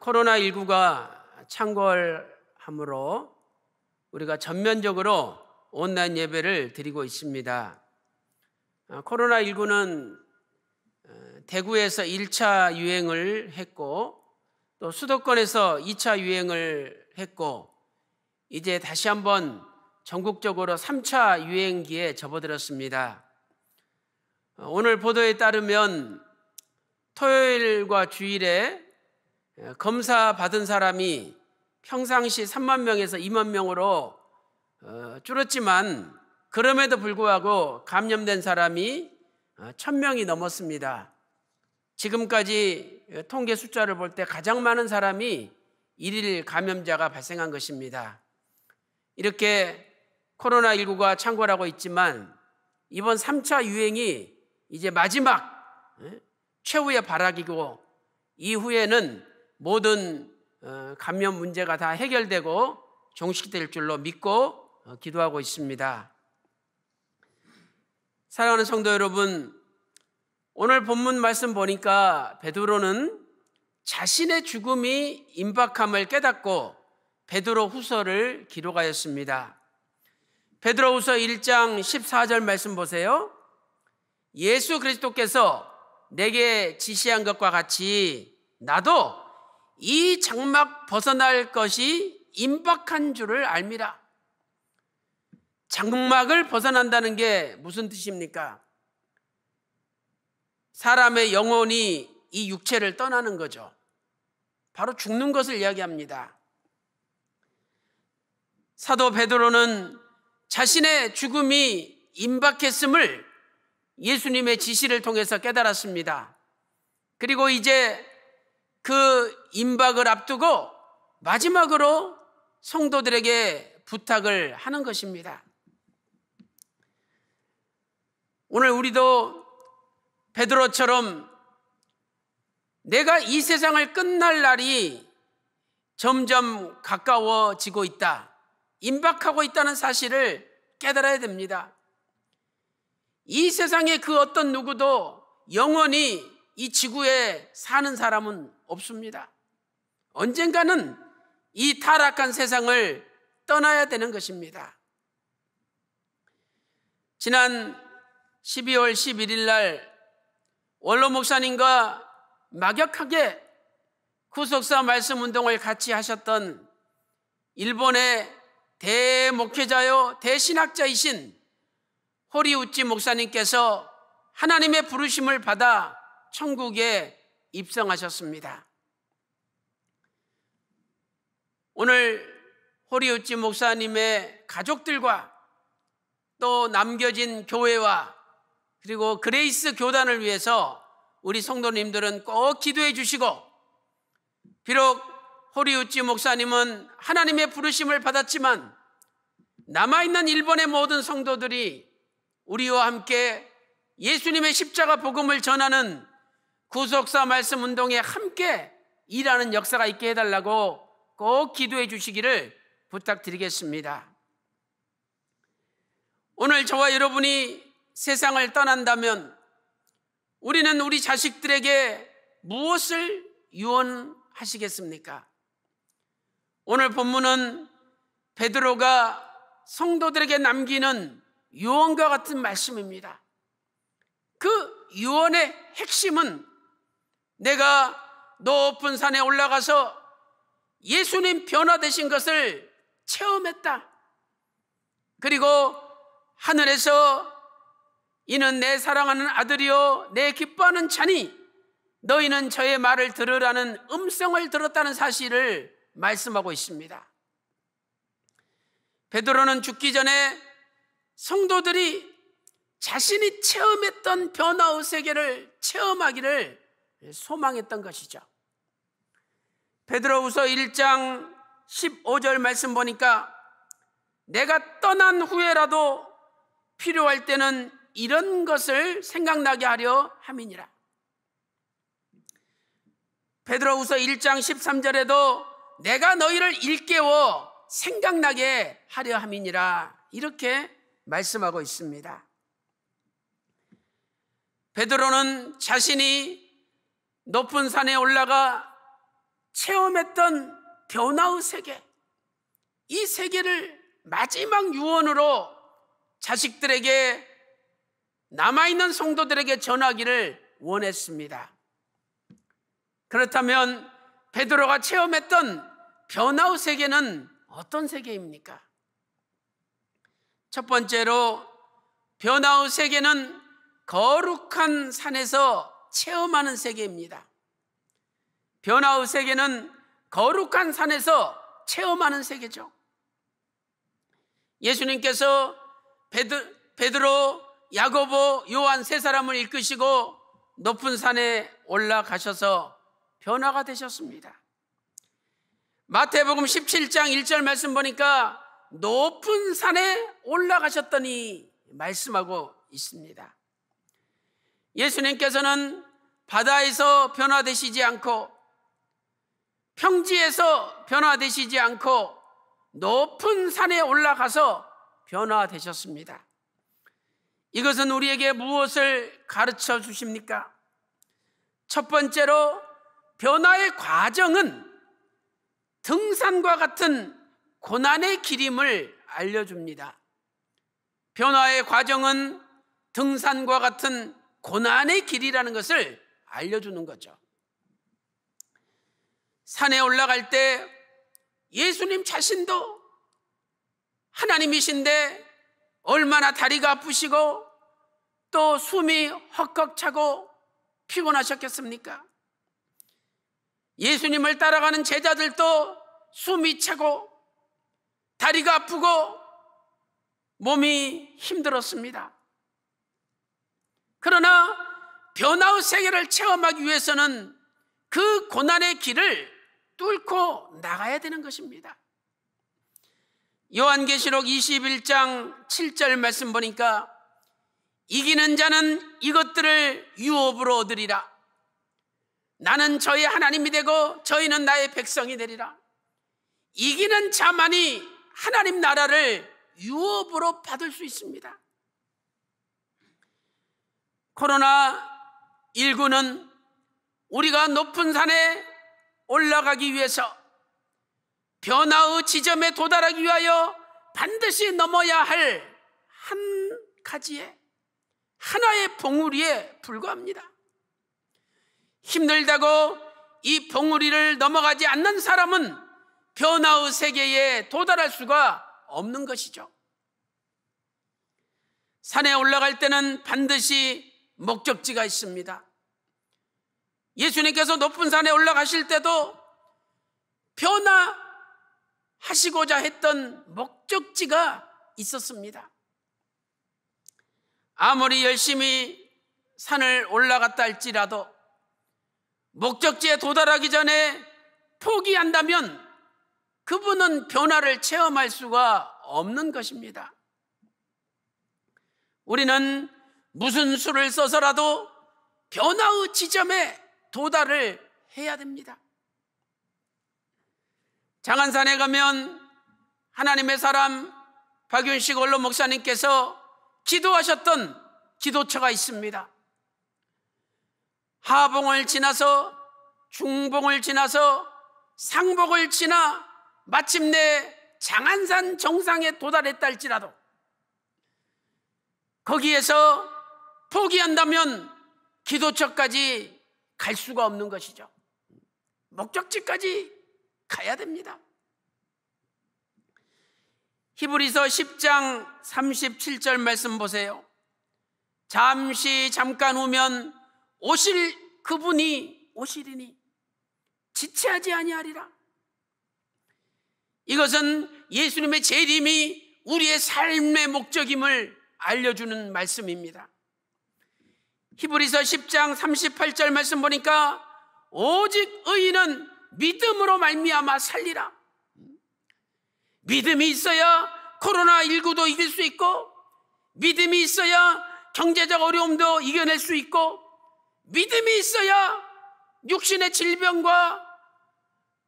코로나19가 창궐함으로 우리가 전면적으로 온라인 예배를 드리고 있습니다. 아, 코로나19는 어, 대구에서 1차 유행을 했고 또 수도권에서 2차 유행을 했고 이제 다시 한번 전국적으로 3차 유행기에 접어들었습니다. 어, 오늘 보도에 따르면 토요일과 주일에 예, 검사 받은 사람이 평상시 3만 명에서 2만 명으로 어, 줄었지만 그럼에도 불구하고 감염된 사람이 1000명이 어, 넘었습니다. 지금까지 어, 통계 숫자를 볼 때 가장 많은 사람이 1일 감염자가 발생한 것입니다. 이렇게 코로나19가 창궐하고 있지만 이번 3차 유행이 이제 마지막 예, 최후의 발악이고 이후에는 모든 어, 감염 문제가 다 해결되고 종식될 줄로 믿고 어, 기도하고 있습니다. 사랑하는 성도 여러분, 오늘 본문 말씀 보니까 베드로는 자신의 죽음이 임박함을 깨닫고 베드로 후서를 기록하였습니다. 베드로 후서 1장 14절 말씀 보세요. 예수 그리스도께서 내게 지시한 것과 같이 나도 이 장막 벗어날 것이 임박한 줄을 알미라. 장막을 벗어난다는 게 무슨 뜻입니까? 사람의 영혼이 이 육체를 떠나는 거죠. 바로 죽는 것을 이야기합니다. 사도 베드로는 자신의 죽음이 임박했음을 예수님의 지시를 통해서 깨달았습니다. 그리고 이제 그 임박을 앞두고 마지막으로 성도들에게 부탁을 하는 것입니다. 오늘 우리도 베드로처럼 내가 이 세상을 끝날 날이 점점 가까워지고 있다. 임박하고 있다는 사실을 깨달아야 됩니다. 이 세상의 그 어떤 누구도 영원히 이 지구에 사는 사람은 없습니다. 언젠가는 이 타락한 세상을 떠나야 되는 것입니다. 지난 12월 11일 날 원로 목사님과 막역하게 구속사 말씀 운동을 같이 하셨던 일본의 대목회자요 대신학자이신 호리우찌 목사님께서 하나님의 부르심을 받아 천국에 입성하셨습니다. 오늘 호리우찌 목사님의 가족들과 또 남겨진 교회와 그리고 그레이스 교단을 위해서 우리 성도님들은 꼭 기도해 주시고 비록 호리우찌 목사님은 하나님의 부르심을 받았지만 남아있는 일본의 모든 성도들이 우리와 함께 예수님의 십자가 복음을 전하는 구속사 말씀 운동에 함께 일하는 역사가 있게 해달라고 꼭 기도해 주시기를 부탁드리겠습니다. 오늘 저와 여러분이 세상을 떠난다면 우리는 우리 자식들에게 무엇을 유언하시겠습니까? 오늘 본문은 베드로가 성도들에게 남기는 유언과 같은 말씀입니다. 그 유언의 핵심은 내가 높은 산에 올라가서 예수님 변화되신 것을 체험했다. 그리고 하늘에서 이는 내 사랑하는 아들이요 내 기뻐하는 자니 너희는 저의 말을 들으라는 음성을 들었다는 사실을 말씀하고 있습니다. 베드로는 죽기 전에 성도들이 자신이 체험했던 변화의 세계를 체험하기를 예, 소망했던 것이죠. 베드로후서 1장 15절 말씀 보니까 내가 떠난 후에라도 필요할 때는 이런 것을 생각나게 하려 함이니라. 베드로후서 1장 13절에도 내가 너희를 일깨워 생각나게 하려 함이니라 이렇게 말씀하고 있습니다. 베드로는 자신이 높은 산에 올라가 체험했던 변화의 세계, 이 세계를 마지막 유언으로 자식들에게 남아있는 성도들에게 전하기를 원했습니다. 그렇다면 베드로가 체험했던 변화의 세계는 어떤 세계입니까? 첫 번째로 변화의 세계는 거룩한 산에서 체험하는 세계입니다. 변화의 세계는 거룩한 산에서 체험하는 세계죠. 예수님께서 베드, 베드로, 야고보, 요한 세 사람을 이끄시고 높은 산에 올라가셔서 변화가 되셨습니다. 마태복음 17장 1절 말씀 보니까 높은 산에 올라가셨더니 말씀하고 있습니다. 예수님께서는 바다에서 변화되시지 않고 평지에서 변화되시지 않고 높은 산에 올라가서 변화되셨습니다. 이것은 우리에게 무엇을 가르쳐 주십니까? 첫 번째로 변화의 과정은 등산과 같은 고난의 길임을 알려줍니다. 변화의 과정은 등산과 같은 고난의 길이라는 것을 알려주는 거죠. 산에 올라갈 때 예수님 자신도 하나님이신데 얼마나 다리가 아프시고 또 숨이 헉헉 차고 피곤하셨겠습니까? 예수님을 따라가는 제자들도 숨이 차고 다리가 아프고 몸이 힘들었습니다. 그러나 변화의 세계를 체험하기 위해서는 그 고난의 길을 뚫고 나가야 되는 것입니다. 요한계시록 21장 7절 말씀 보니까 이기는 자는 이것들을 유업으로 얻으리라. 나는 저희 하나님이 되고 저희는 나의 백성이 되리라. 이기는 자만이 하나님 나라를 유업으로 받을 수 있습니다. 코로나19는 우리가 높은 산에 올라가기 위해서 변화의 지점에 도달하기 위하여 반드시 넘어야 할 한 가지의 하나의 봉우리에 불과합니다. 힘들다고 이 봉우리를 넘어가지 않는 사람은 변화의 세계에 도달할 수가 없는 것이죠. 산에 올라갈 때는 반드시 목적지가 있습니다. 예수님께서 높은 산에 올라가실 때도 변화하시고자 했던 목적지가 있었습니다. 아무리 열심히 산을 올라갔다 할지라도 목적지에 도달하기 전에 포기한다면 그분은 변화를 체험할 수가 없는 것입니다. 우리는 무슨 수를 써서라도 변화의 지점에 도달을 해야 됩니다. 장안산에 가면 하나님의 사람 박윤식 원로 목사님께서 기도하셨던 기도처가 있습니다. 하봉을 지나서 중봉을 지나서 상복을 지나 마침내 장안산 정상에 도달했달지라도 거기에서 포기한다면 기도처까지 갈 수가 없는 것이죠. 목적지까지 가야 됩니다. 히브리서 10장 37절 말씀 보세요. 잠시 잠깐 후면 오실 그분이 오시리니 지체하지 아니하리라. 이것은 예수님의 재림이 우리의 삶의 목적임을 알려주는 말씀입니다. 히브리서 10장 38절 말씀 보니까 오직 의인은 믿음으로 말미암아 살리라. 믿음이 있어야 코로나19도 이길 수 있고 믿음이 있어야 경제적 어려움도 이겨낼 수 있고 믿음이 있어야 육신의 질병과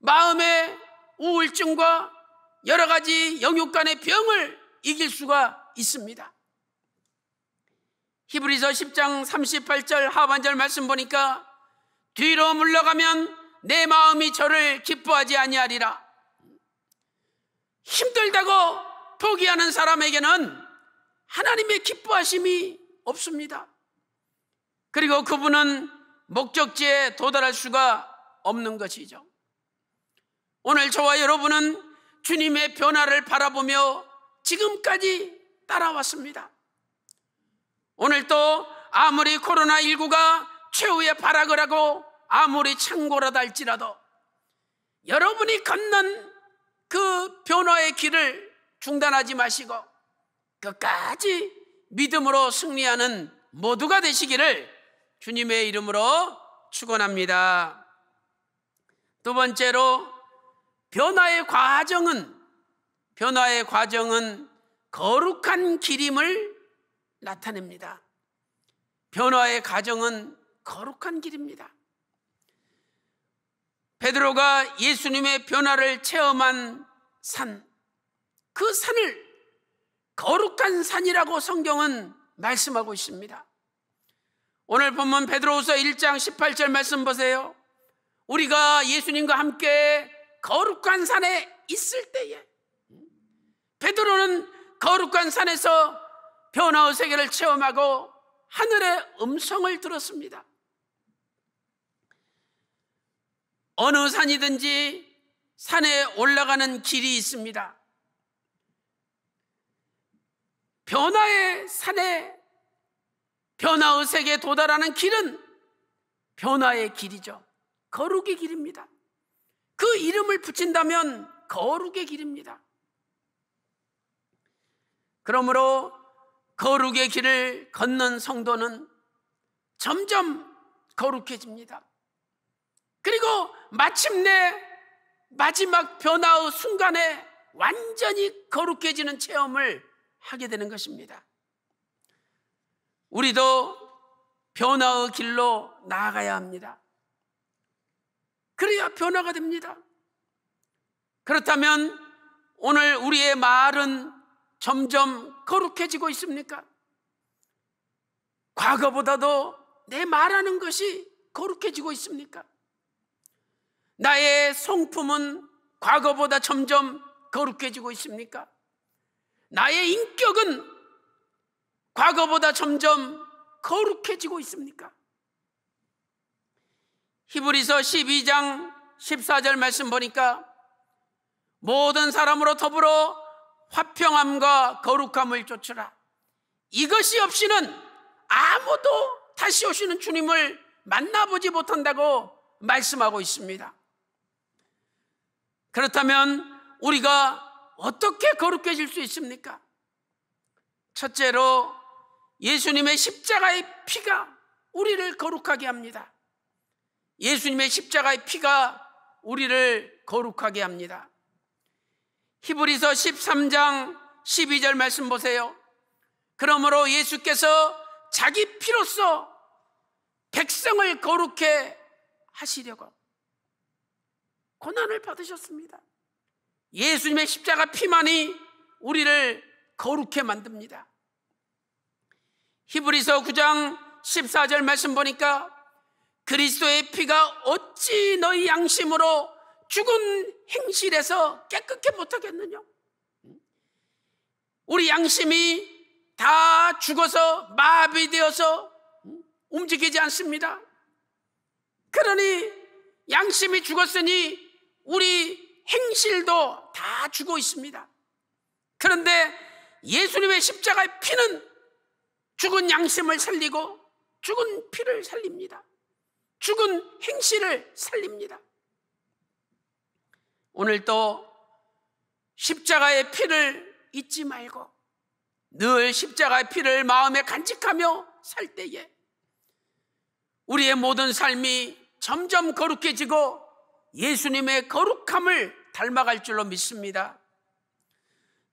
마음의 우울증과 여러 가지 영육 간의 병을 이길 수가 있습니다. 히브리서 10장 38절 하반절 말씀 보니까 뒤로 물러가면 내 마음이 저를 기뻐하지 아니하리라. 힘들다고 포기하는 사람에게는 하나님의 기뻐하심이 없습니다. 그리고 그분은 목적지에 도달할 수가 없는 것이죠. 오늘 저와 여러분은 주님의 변화를 바라보며 지금까지 따라왔습니다. 오늘 또 아무리 코로나19가 최후의 발악을 하고 아무리 창고라도 할지라도 여러분이 걷는 그 변화의 길을 중단하지 마시고 끝까지 믿음으로 승리하는 모두가 되시기를 주님의 이름으로 축원합니다. 두 번째로 변화의 과정은 변화의 과정은 거룩한 길임을 나타냅니다. 변화의 가정은 거룩한 길입니다. 베드로가 예수님의 변화를 체험한 산, 그 산을 거룩한 산이라고 성경은 말씀하고 있습니다. 오늘 본문 베드로후서 1장 18절 말씀 보세요. 우리가 예수님과 함께 거룩한 산에 있을 때에 음? 베드로는 거룩한 산에서 변화의 세계를 체험하고 하늘의 음성을 들었습니다. 어느 산이든지 산에 올라가는 길이 있습니다. 변화의 산에 변화의 세계에 도달하는 길은 변화의 길이죠. 거룩의 길입니다. 그 이름을 붙인다면 거룩의 길입니다. 그러므로 거룩의 길을 걷는 성도는 점점 거룩해집니다. 그리고 마침내 마지막 변화의 순간에 완전히 거룩해지는 체험을 하게 되는 것입니다. 우리도 변화의 길로 나아가야 합니다. 그래야 변화가 됩니다. 그렇다면 오늘 우리의 말은 점점 거룩해지고 있습니까? 과거보다도 내 말하는 것이 거룩해지고 있습니까? 나의 성품은 과거보다 점점 거룩해지고 있습니까? 나의 인격은 과거보다 점점 거룩해지고 있습니까? 히브리서 12장 14절 말씀 보니까 모든 사람으로 더불어 화평함과 거룩함을 쫓으라. 이것이 없이는 아무도 다시 오시는 주님을 만나보지 못한다고 말씀하고 있습니다. 그렇다면 우리가 어떻게 거룩해질 수 있습니까? 첫째로 예수님의 십자가의 피가 우리를 거룩하게 합니다. 예수님의 십자가의 피가 우리를 거룩하게 합니다. 히브리서 13장 12절 말씀 보세요. 그러므로 예수께서 자기 피로써 백성을 거룩해 하시려고 고난을 받으셨습니다. 예수님의 십자가 피만이 우리를 거룩해 만듭니다. 히브리서 9장 14절 말씀 보니까 그리스도의 피가 어찌 너희 양심으로 죽은 행실에서 깨끗해 못하겠느냐? 우리 양심이 다 죽어서 마비되어서 움직이지 않습니다. 그러니 양심이 죽었으니 우리 행실도 다 죽어 있습니다. 그런데 예수님의 십자가의 피는 죽은 양심을 살리고 죽은 피를 살립니다. 죽은 행실을 살립니다. 오늘 도 십자가의 피를 잊지 말고 늘 십자가의 피를 마음에 간직하며 살 때에 우리의 모든 삶이 점점 거룩해지고 예수님의 거룩함을 닮아갈 줄로 믿습니다.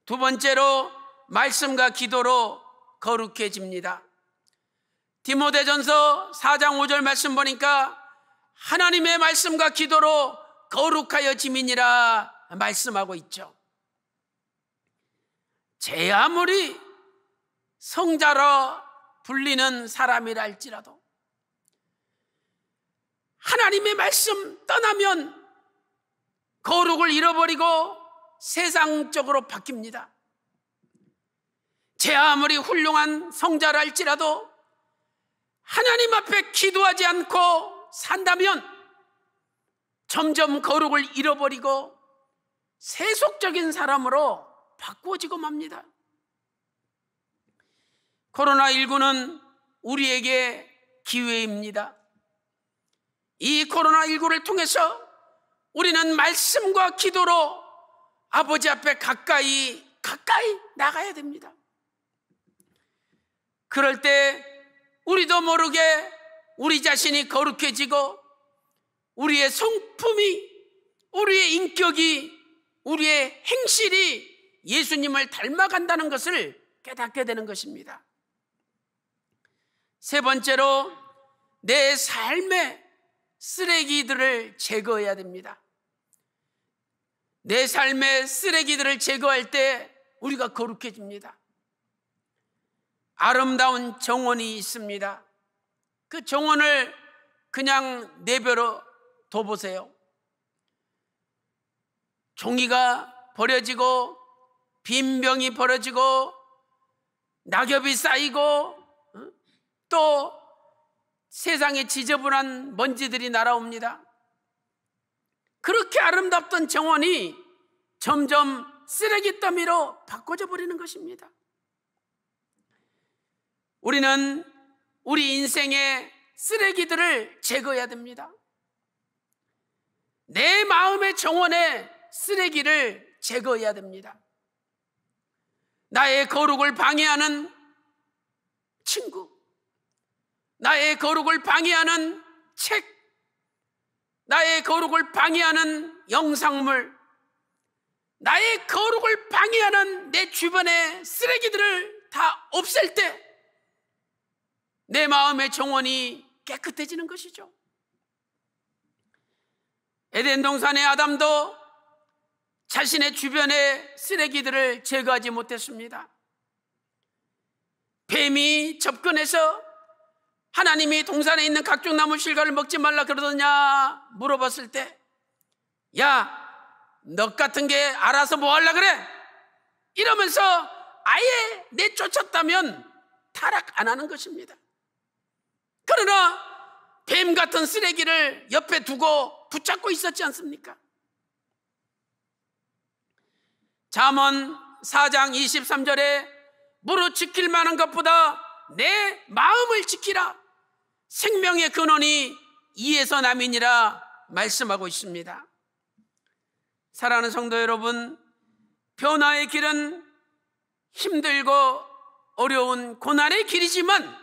두 번째로 말씀과 기도로 거룩해집니다. 디모데전서 4장 5절 말씀 보니까 하나님의 말씀과 기도로 거룩하여 지민이라 말씀하고 있죠. 제 아무리 성자로 불리는 사람이라할지라도 하나님의 말씀 떠나면 거룩을 잃어버리고 세상적으로 바뀝니다. 제 아무리 훌륭한 성자라할지라도 하나님 앞에 기도하지 않고 산다면 점점 거룩을 잃어버리고 세속적인 사람으로 바꾸어지고 맙니다. 코로나19는 우리에게 기회입니다. 이 코로나19를 통해서 우리는 말씀과 기도로 아버지 앞에 가까이, 가까이 나가야 됩니다. 그럴 때 우리도 모르게 우리 자신이 거룩해지고 우리의 성품이, 우리의 인격이, 우리의 행실이 예수님을 닮아간다는 것을 깨닫게 되는 것입니다. 세 번째로 내 삶의 쓰레기들을 제거해야 됩니다. 내 삶의 쓰레기들을 제거할 때 우리가 거룩해집니다. 아름다운 정원이 있습니다. 그 정원을 그냥 내버려 더 보세요. 종이가 버려지고 빈 병이 버려지고 낙엽이 쌓이고 또세상에 지저분한 먼지들이 날아옵니다. 그렇게 아름답던 정원이 점점 쓰레기 더미로 바꿔져 버리는 것입니다. 우리는 우리 인생의 쓰레기들을 제거해야 됩니다. 내 마음의 정원에 쓰레기를 제거해야 됩니다. 나의 거룩을 방해하는 친구, 나의 거룩을 방해하는 책, 나의 거룩을 방해하는 영상물, 나의 거룩을 방해하는 내 주변의 쓰레기들을 다 없앨 때 내 마음의 정원이 깨끗해지는 것이죠. 에덴 동산의 아담도 자신의 주변의 쓰레기들을 제거하지 못했습니다. 뱀이 접근해서 하나님이 동산에 있는 각종 나무 실과를 먹지 말라 그러더냐 물어봤을 때, 야, 너 같은 게 알아서 뭐 하려 그래? 이러면서 아예 내쫓았다면 타락 안 하는 것입니다. 그러나 뱀 같은 쓰레기를 옆에 두고 붙잡고 있었지 않습니까? 잠언 4장 23절에 무릇 지킬 만한 것보다 내 마음을 지키라 생명의 근원이 이에서 남이니라 말씀하고 있습니다. 사랑하는 성도 여러분, 변화의 길은 힘들고 어려운 고난의 길이지만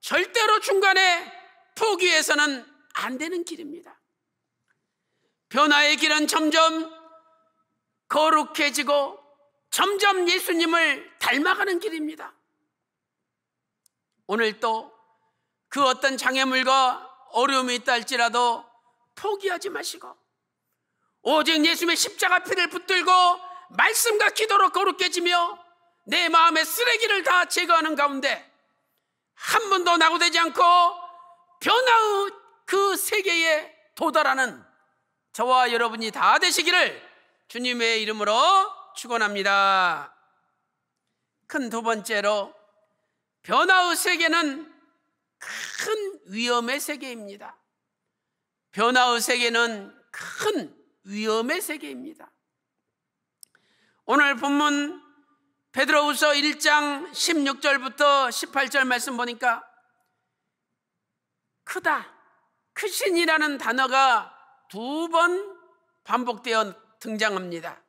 절대로 중간에 포기해서는 안 되는 길입니다. 변화의 길은 점점 거룩해지고 점점 예수님을 닮아가는 길입니다. 오늘 또 그 어떤 장애물과 어려움이 있다 할지라도 포기하지 마시고 오직 예수님의 십자가 피를 붙들고 말씀과 기도로 거룩해지며 내 마음의 쓰레기를 다 제거하는 가운데 한 번도 낙오되지 않고 변화의 그 세계에 도달하는 저와 여러분이 다 되시기를 주님의 이름으로 축원합니다. 큰 두 번째로 변화의 세계는 큰 위험의 세계입니다. 변화의 세계는 큰 위험의 세계입니다. 오늘 본문 베드로우서 1장 16절부터 18절 말씀 보니까 크다 크신이라는 단어가 두번 반복되어 등장합니다.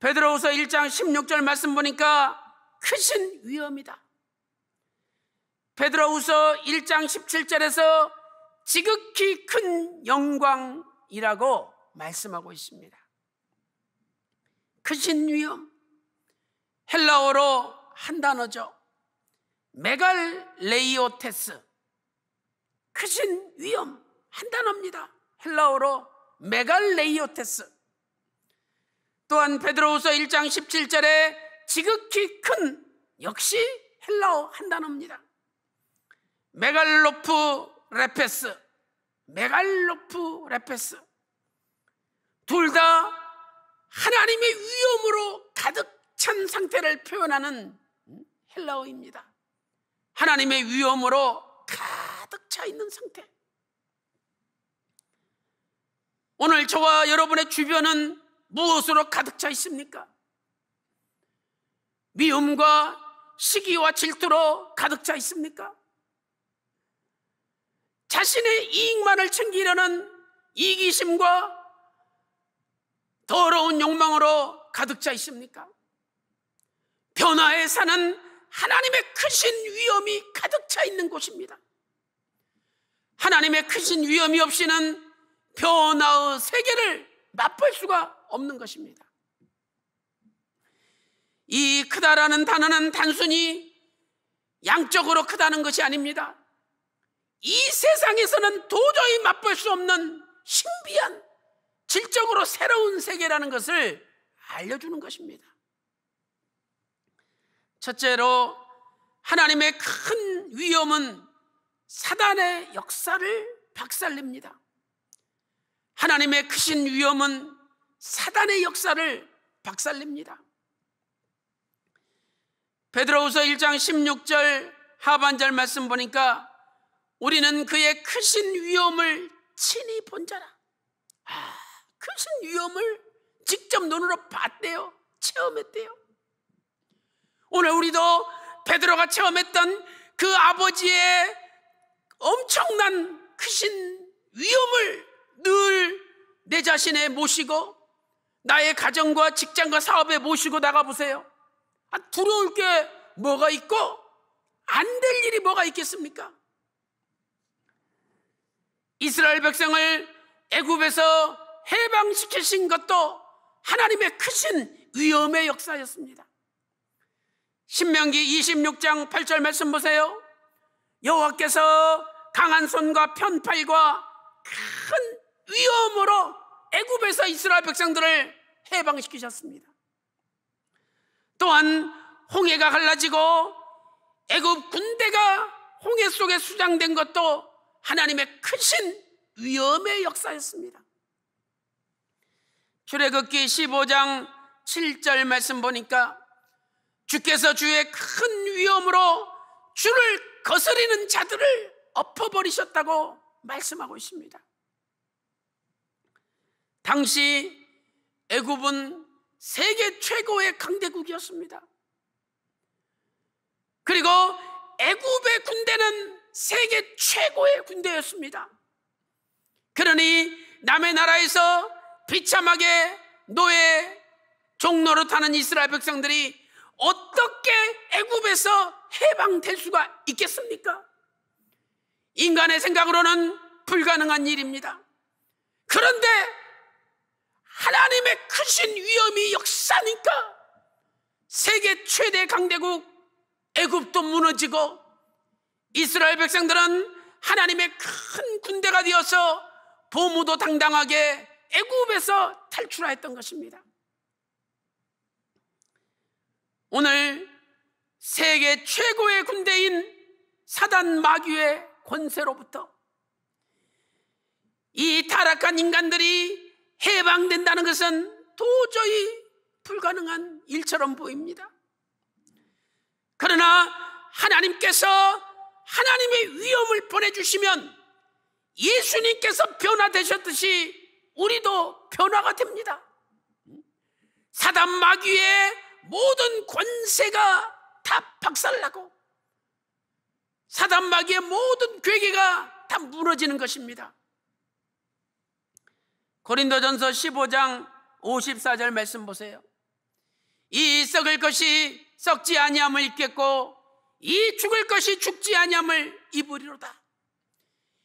베드로후서 1장 16절 말씀 보니까 크신 위험이다. 베드로후서 1장 17절에서 지극히 큰 영광이라고 말씀하고 있습니다. 크신 위험 헬라어로 한 단어죠. 메갈레이오테스. 크신 위험 한 단어입니다. 헬라어로 메갈레이오테스. 또한 베드로우서 1장 17절에 지극히 큰 역시 헬라어 한 단어입니다. 메갈로프 레페스. 메갈로프 레페스. 둘 다 하나님의 위엄으로 가득 찬 상태를 표현하는 음, 헬라어입니다. 하나님의 위엄으로 가득 차 있는 상태. 오늘 저와 여러분의 주변은 무엇으로 가득 차 있습니까? 미움과 시기와 질투로 가득 차 있습니까? 자신의 이익만을 챙기려는 이기심과 더러운 욕망으로 가득 차 있습니까? 변화에 사는 하나님의 크신 위험이 가득 차 있는 곳입니다. 하나님의 크신 위험이 없이는 변화의 세계를 맛볼 수가 없는 것입니다. 이 크다라는 단어는 단순히 양적으로 크다는 것이 아닙니다. 이 세상에서는 도저히 맛볼 수 없는 신비한 질적으로 새로운 세계라는 것을 알려주는 것입니다. 첫째로 하나님의 큰 위험은 사단의 역사를 박살냅니다. 하나님의 크신 위험은 사단의 역사를 박살냅니다. 베드로우서 1장 16절 하반절 말씀 보니까 우리는 그의 크신 위험을 친히 본 자라. 아, 크신 위험을 직접 눈으로 봤대요. 체험했대요. 오늘 우리도 베드로가 체험했던 그 아버지의 엄청난 크신 위험을 늘내 자신에 모시고 나의 가정과 직장과 사업에 모시고 나가보세요. 아, 두려울 게 뭐가 있고 안 될 일이 뭐가 있겠습니까? 이스라엘 백성을 애굽에서 해방시키신 것도 하나님의 크신 위험의 역사였습니다. 신명기 26장 8절 말씀 보세요. 여호와께서 강한 손과 편팔과 위험으로 애굽에서 이스라엘 백성들을 해방시키셨습니다. 또한 홍해가 갈라지고 애굽 군대가 홍해 속에 수장된 것도 하나님의 크신 위험의 역사였습니다. 출애굽기 15장 7절 말씀 보니까 주께서 주의 큰 위험으로 주를 거스리는 자들을 엎어버리셨다고 말씀하고 있습니다. 당시 애굽은 세계 최고의 강대국이었습니다. 그리고 애굽의 군대는 세계 최고의 군대였습니다. 그러니 남의 나라에서 비참하게 노예 종로로 타는 이스라엘 백성들이 어떻게 애굽에서 해방될 수가 있겠습니까? 인간의 생각으로는 불가능한 일입니다. 그런데 하나님의 크신 위험이 역사니까 세계 최대 강대국 애굽도 무너지고 이스라엘 백성들은 하나님의 큰 군대가 되어서 보무도 당당하게 애굽에서 탈출하였던 것입니다. 오늘 세계 최고의 군대인 사단 마귀의 권세로부터 이 타락한 인간들이 해방된다는 것은 도저히 불가능한 일처럼 보입니다. 그러나 하나님께서 하나님의 위험을 보내주시면 예수님께서 변화되셨듯이 우리도 변화가 됩니다. 사단 마귀의 모든 권세가 다 박살나고 사단 마귀의 모든 괴계가 다 무너지는 것입니다. 고린도전서 15장 54절 말씀 보세요. 이 썩을 것이 썩지 아니함을 입겠고 이 죽을 것이 죽지 아니함을 입으리로다.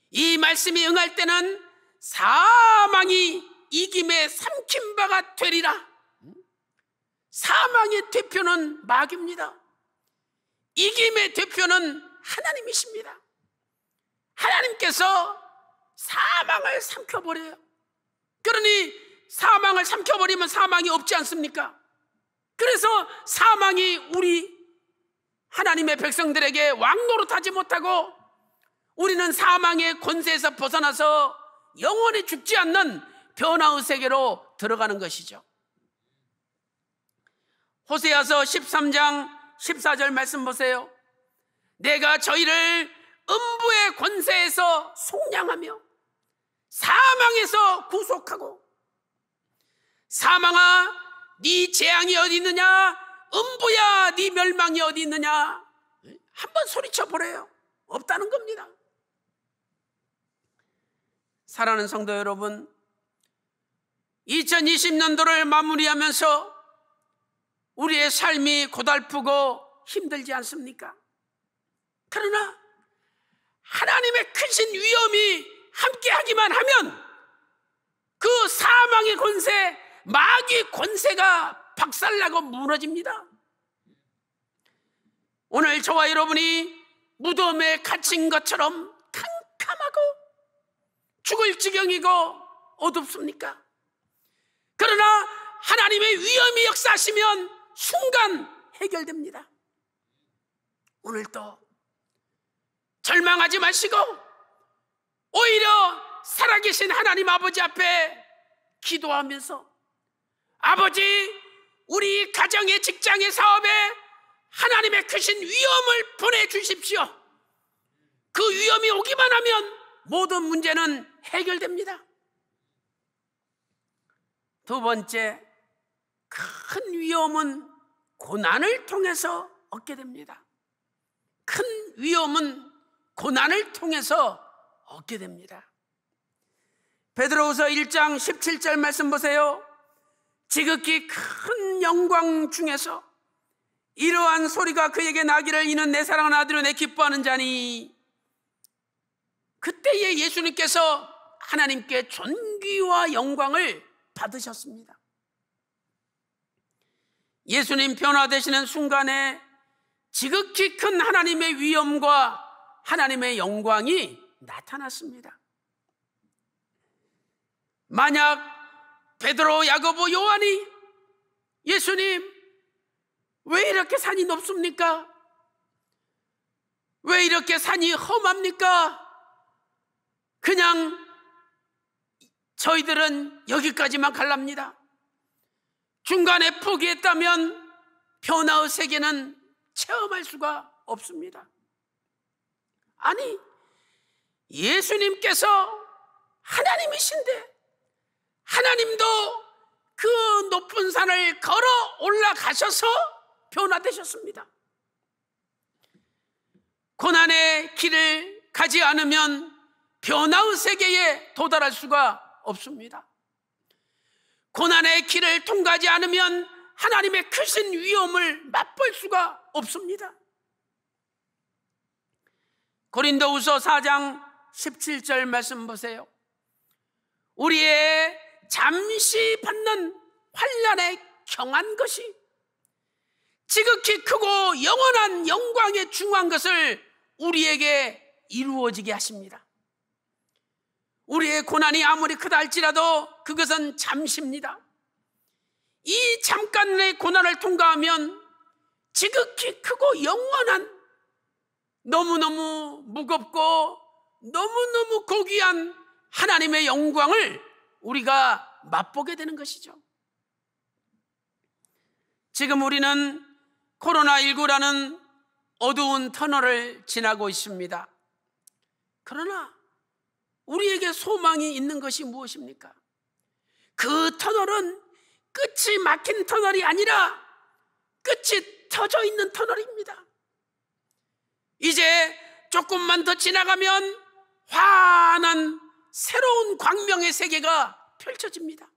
이 말씀이 응할 때는 사망이 이김에 삼킨 바가 되리라. 사망의 대표는 마귀입니다. 이김의 대표는 하나님이십니다. 하나님께서 사망을 삼켜버려요. 그러니 사망을 삼켜버리면 사망이 없지 않습니까? 그래서 사망이 우리 하나님의 백성들에게 왕노릇타지 못하고 우리는 사망의 권세에서 벗어나서 영원히 죽지 않는 변화의 세계로 들어가는 것이죠. 호세아서 13장 14절 말씀 보세요. 내가 저희를 음부의 권세에서 속량하며 사망에서 구속하고 사망아 네 재앙이 어디 있느냐 음부야 네 멸망이 어디 있느냐 예? 한번 소리쳐 보래요 없다는 겁니다 사랑하는 성도 여러분 2020년도를 마무리하면서 우리의 삶이 고달프고 힘들지 않습니까? 그러나 하나님의 크신 위엄이 함께 하기만 하면 그 사망의 권세, 마귀 권세가 박살나고 무너집니다. 오늘 저와 여러분이 무덤에 갇힌 것처럼 캄캄하고 죽을 지경이고 어둡습니까? 그러나 하나님의 위험이 역사하시면 순간 해결됩니다. 오늘도 절망하지 마시고 오히려 살아계신 하나님 아버지 앞에 기도하면서 아버지 우리 가정의 직장의 사업에 하나님의 크신 위험을 보내주십시오. 그 위험이 오기만 하면 모든 문제는 해결됩니다. 두 번째, 큰 위험은 고난을 통해서 얻게 됩니다. 큰 위험은 고난을 통해서 얻게 됩니다. 베드로우서 1장 17절 말씀 보세요. 지극히 큰 영광 중에서 이러한 소리가 그에게 나기를 이는 내 사랑하는 아들로 내 기뻐하는 자니 그때에 예수님께서 하나님께 존귀와 영광을 받으셨습니다. 예수님 변화되시는 순간에 지극히 큰 하나님의 위엄과 하나님의 영광이 나타났습니다. 만약 베드로, 야고보, 요한이 예수님 왜 이렇게 산이 높습니까? 왜 이렇게 산이 험합니까? 그냥 저희들은 여기까지만 갈랍니다. 중간에 포기했다면 변화의 세계는 체험할 수가 없습니다. 아니, 예수님께서 하나님이신데 하나님도 그 높은 산을 걸어 올라가셔서 변화되셨습니다. 고난의 길을 가지 않으면 변화의 세계에 도달할 수가 없습니다. 고난의 길을 통과하지 않으면 하나님의 크신 위험을 맛볼 수가 없습니다. 고린도우서 4장 17절 말씀 보세요. 우리의 잠시 받는 환란에 경한 것이 지극히 크고 영원한 영광의 중요한 것을 우리에게 이루어지게 하십니다. 우리의 고난이 아무리 크다 할지라도 그것은 잠시입니다. 이 잠깐의 고난을 통과하면 지극히 크고 영원한 너무너무 무겁고 너무너무 고귀한 하나님의 영광을 우리가 맛보게 되는 것이죠. 지금 우리는 코로나19라는 어두운 터널을 지나고 있습니다. 그러나 우리에게 소망이 있는 것이 무엇입니까? 그 터널은 끝이 막힌 터널이 아니라 끝이 터져 있는 터널입니다. 이제 조금만 더 지나가면 환한 새로운 광명의 세계가 펼쳐집니다.